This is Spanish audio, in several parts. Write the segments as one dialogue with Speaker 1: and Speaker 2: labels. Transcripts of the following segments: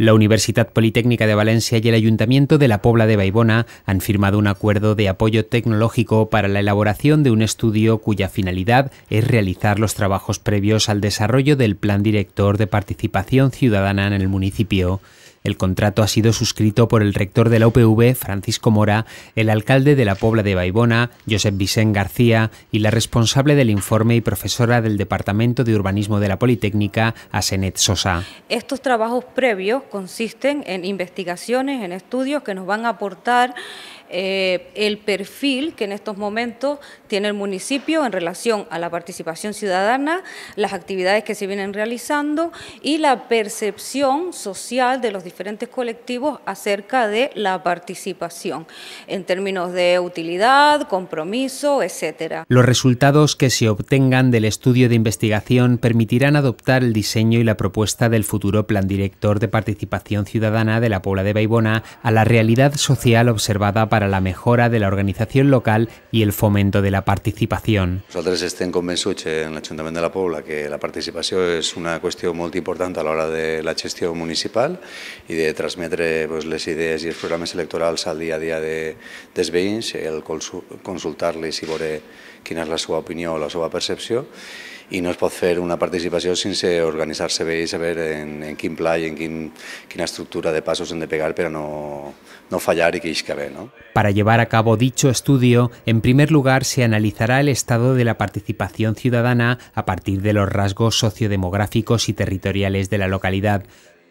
Speaker 1: La Universidad Politécnica de Valencia y el Ayuntamiento de la Pobla de Baibona han firmado un acuerdo de apoyo tecnológico para la elaboración de un estudio cuya finalidad es realizar los trabajos previos al desarrollo del Plan Director de Participación Ciudadana en el municipio. El contrato ha sido suscrito por el rector de la UPV, Francisco Mora, el alcalde de la Pobla de Baibona, Josep Vicent García, y la responsable del informe y profesora del Departamento de Urbanismo de la Politécnica, Asenet Sosa.
Speaker 2: Estos trabajos previos consisten en investigaciones, en estudios que nos van a aportar eh, el perfil que en estos momentos tiene el municipio en relación a la participación ciudadana, las actividades que se vienen realizando y la percepción social de los diferentes colectivos acerca de la participación en términos de utilidad, compromiso, etcétera.
Speaker 1: Los resultados que se obtengan del estudio de investigación permitirán adoptar el diseño y la propuesta del futuro plan director de participación ciudadana de la Puebla de Baibona a la realidad social observada para para la mejora de la organización local y el fomento de la participación.
Speaker 3: Nosaltres estem convencidos en l'Ajuntament de la Pobla que la participació és una qüestió molt important a l'hora de la gestió municipal i de transmetre pues, les idees i els programes electorals al dia a dia de, los veïns, el consultar y ver quién es és la seva opinió o la seva percepció i no es pot fer una participació sense organitzar-se bé i saber en, en quin pla i en quin, quina estructura de passos hem de pegar per a no, no fallar i que isca bé. No?
Speaker 1: Para llevar a cabo dicho estudio, en primer lugar se analizará el estado de la participación ciudadana a partir de los rasgos sociodemográficos y territoriales de la localidad,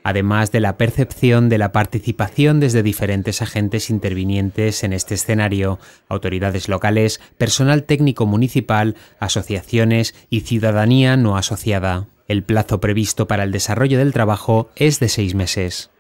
Speaker 1: además de la percepción de la participación desde diferentes agentes intervinientes en este escenario, autoridades locales, personal técnico municipal, asociaciones y ciudadanía no asociada. El plazo previsto para el desarrollo del trabajo es de seis meses.